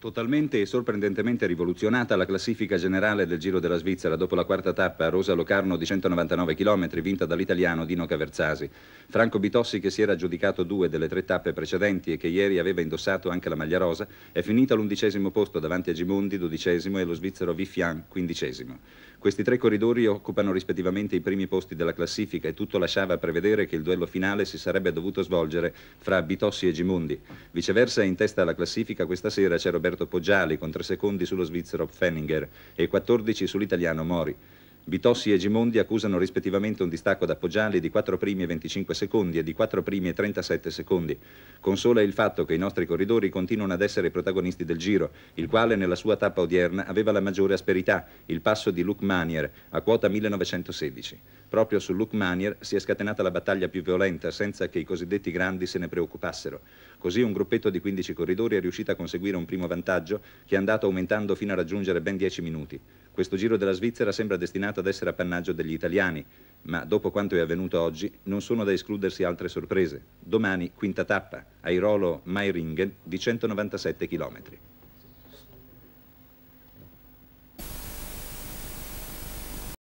Totalmente e sorprendentemente rivoluzionata la classifica generale del Giro della Svizzera dopo la quarta tappa a Rosa Locarno di 199 km vinta dall'italiano Dino Caverzasi. Franco Bitossi che si era aggiudicato due delle tre tappe precedenti e che ieri aveva indossato anche la maglia rosa è finito all'undicesimo posto davanti a Gimondi, dodicesimo e lo svizzero Vifian, quindicesimo. Questi tre corridori occupano rispettivamente i primi posti della classifica e tutto lasciava prevedere che il duello finale si sarebbe dovuto svolgere fra Bitossi e Gimondi. Viceversa, in testa alla classifica questa sera c'è Roberto Poggiali con tre secondi sullo svizzero Pfenninger e 14 sull'italiano Mori. Bitossi e Gimondi accusano rispettivamente un distacco da Poggiali di 4 primi e 25 secondi e di 4 primi e 37 secondi. Consola il fatto che i nostri corridori continuano ad essere protagonisti del giro, il quale nella sua tappa odierna aveva la maggiore asperità, il passo di Luc Manier, a quota 1916. Proprio su Manier si è scatenata la battaglia più violenta senza che i cosiddetti grandi se ne preoccupassero. Così un gruppetto di 15 corridori è riuscito a conseguire un primo vantaggio che è andato aumentando fino a raggiungere ben 10 minuti. Questo giro della Svizzera sembra destinato ad essere appannaggio degli italiani, ma dopo quanto è avvenuto oggi non sono da escludersi altre sorprese. Domani quinta tappa, Airolo-Meiringen di 197 chilometri.